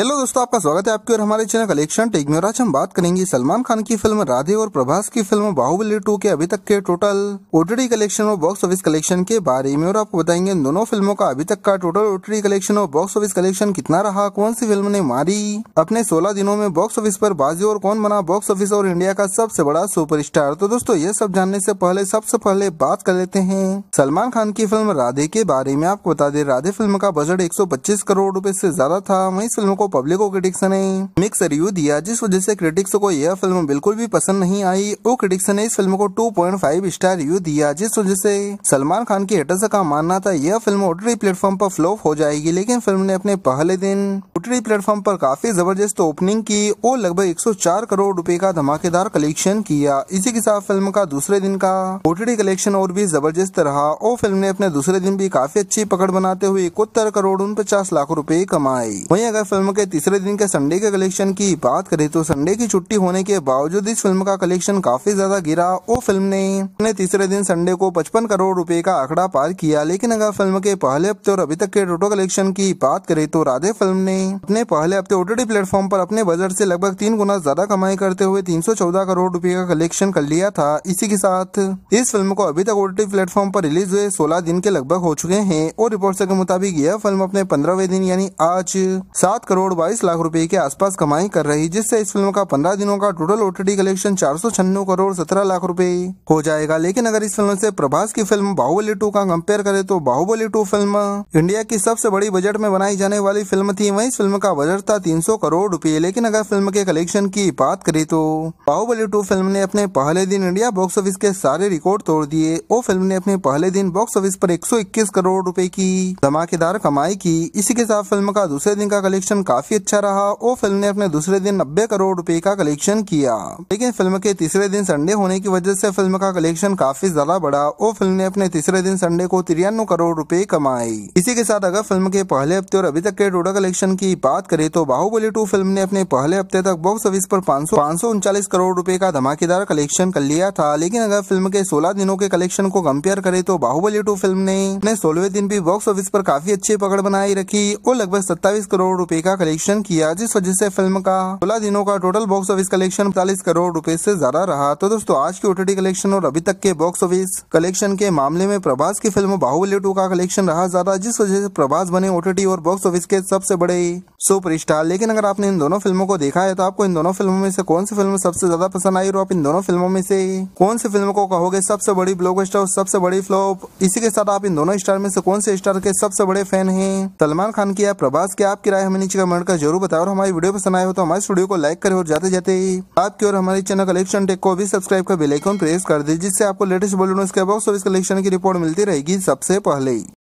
hello दोस्तों आपका स्वागत है आपके और हमारे चैनल कलेक्शन टेक में आज हम बात करेंगे सलमान खान की फिल्म राधे और प्रभास की फिल्म बाहुबली टू के अभी तक के टोटल ओटीडी कलेक्शन और बॉक्स ऑफिस कलेक्शन के बारे में और आपको बताएंगे दोनों फिल्मों का अभी तक का टोटल ओटीडी कलेक्शन और बॉक्स ऑफिस कलेक्शन कितना रहा कौन सी फिल्म ने मारी अपने सोलह दिनों में बॉक्स ऑफिस आरोप बाजी और कौन बना बॉक्स ऑफिस और इंडिया का सबसे बड़ा सुपर तो दोस्तों ये सब जानने ऐसी पहले सबसे पहले बात कर लेते हैं सलमान खान की फिल्म राधे के बारे में आपको बता दे राधे फिल्म का बजट एक करोड़ रूपए ऐसी ज्यादा था वही फिल्म को पब्लिक को क्रिटिक्स ने मिक्स रिव्यू दिया जिस वजह से क्रिटिक्स को यह फिल्म बिल्कुल भी पसंद नहीं आई और क्रिटिक्स ने इस फिल्म को 2.5 स्टार रिव्यू दिया जिस वजह से सलमान खान की हेटर्स का मानना था यह फिल्म ओटरी प्लेटफॉर्म पर फ्लॉप हो जाएगी लेकिन फिल्म ने अपने पहले दिन ओटीटी प्लेटफॉर्म पर काफी जबरदस्त ओपनिंग की और लगभग 104 करोड़ रुपए का धमाकेदार कलेक्शन किया इसी के साथ फिल्म का दूसरे दिन का ओटीटी कलेक्शन और भी जबरदस्त रहा और फिल्म ने अपने दूसरे दिन भी काफी अच्छी पकड़ बनाते हुए इकहत्तर करोड़ उनपचास लाख रूपए कमाए वही अगर फिल्म के तीसरे दिन के संडे के कलेक्शन की बात करे तो संडे की छुट्टी होने के बावजूद इस फिल्म का कलेक्शन काफी ज्यादा गिरा और फिल्म ने अपने तीसरे दिन संडे को पचपन करोड़ रूपए का आंकड़ा पार किया लेकिन अगर फिल्म के पहले हफ्ते और अभी तक के टोटो कलेक्शन की बात करें तो राधे फिल्म ने नहीं अपने पहले हफ्ते ओटीटी प्लेटफॉर्म पर अपने बजट से लगभग तीन गुना ज्यादा कमाई करते हुए 314 करोड़ रुपए का कलेक्शन कर लिया था इसी के साथ इस फिल्म को अभी तक ओटीटी प्लेटफॉर्म पर रिलीज हुए 16 दिन के लगभग हो चुके हैं और रिपोर्ट के मुताबिक यह फिल्म अपने पंद्रहवें दिन यानी आज सात करोड़ बाईस लाख रूपए के आसपास कमाई कर रही जिससे इस फिल्म का पंद्रह दिनों का टोटल ओटीटी कलेक्शन चार करोड़ सत्रह लाख रूपए हो जाएगा लेकिन अगर इस फिल्म ऐसी प्रभास की फिल्म बाहुबली टू का कम्पेयर करे तो बाहुबली टू फिल्म इंडिया की सबसे बड़ी बजट में बनाई जाने वाली फिल्म थी वही फिल्म का बजट था 300 करोड़ रुपए लेकिन अगर फिल्म के कलेक्शन की बात करें तो बाहुबली टू फिल्म ने अपने पहले दिन इंडिया बॉक्स ऑफिस के सारे रिकॉर्ड तोड़ दिए और फिल्म ने अपने पहले दिन बॉक्स ऑफिस पर 121 करोड़ रुपए की धमाकेदार कमाई की इसी के साथ फिल्म का दूसरे दिन का कलेक्शन काफी अच्छा रहा और फिल्म ने अपने दूसरे दिन नब्बे करोड़ रूपए का कलेक्शन किया लेकिन फिल्म के तीसरे दिन संडे होने की वजह से फिल्म का कलेक्शन काफी ज्यादा बढ़ा और फिल्म ने अपने तीसरे दिन संडे को तिरानवे करोड़ रूपए कमाए इसी के साथ अगर फिल्म के पहले हफ्ते और अभी तक के टोटल कलेक्शन की की बात करें तो बाहुबली टू फिल्म ने अपने पहले हफ्ते तक बॉक्स ऑफिस पर पाँच करोड़ रूपए का धमाकेदार कलेक्शन कर लिया था लेकिन अगर फिल्म के सोलह दिनों के कलेक्शन को कंपेयर करे तो बाहुबली टू फिल्म ने अपने सोलहवें दिन भी बॉक्स ऑफिस पर काफी अच्छी पकड़ बनाई रखी और लगभग सत्ताईस करोड़ रूपए का कलेक्शन किया जिस वजह ऐसी फिल्म का सोलह दिनों का टोटल बॉक्स ऑफिस कलेक्शन चालीस करोड़ रूपए ऐसी ज्यादा रहा तो दोस्तों आज की ओटीटी कलेक्शन और अभी तक के बॉक्स ऑफिस कलेक्शन के मामले में प्रभास की फिल्म बाहुबली टू का कलेक्शन रहा ज्यादा जिस वजह ऐसी प्रभास बने ओटीटी और बॉक्स ऑफिस के सबसे बड़े सुपर सुपरस्टार लेकिन अगर आपने इन दोनों फिल्मों को देखा है तो आपको इन दोनों फिल्मों में से कौन सी फिल्म सबसे ज्यादा पसंद आई और आप इन दोनों फिल्मों में से कौन सी फिल्म को कहोगे सबसे बड़ी ब्लॉक और सबसे बड़ी फ्लॉप इसी के साथ आप इन दोनों स्टार में से कौन से स्टार के सबसे बड़े फैन है सलमान खान की या प्रभास की आपकी राय हमें नीचे कमेंट कर जरूर बताओ और हमारी वीडियो पसंद आए हो तो हमारे स्टूडियो को लाइक करे और जाते जाते आपकी और हमारे चैनल कलेक्शन टेक को भी सब्सक्राइब कर बेलाइकॉन प्रेस कर दे जिससे आपको लेटेस्ट बॉलीवुड कलेक्शन की रिपोर्ट मिलती रहेगी सबसे पहले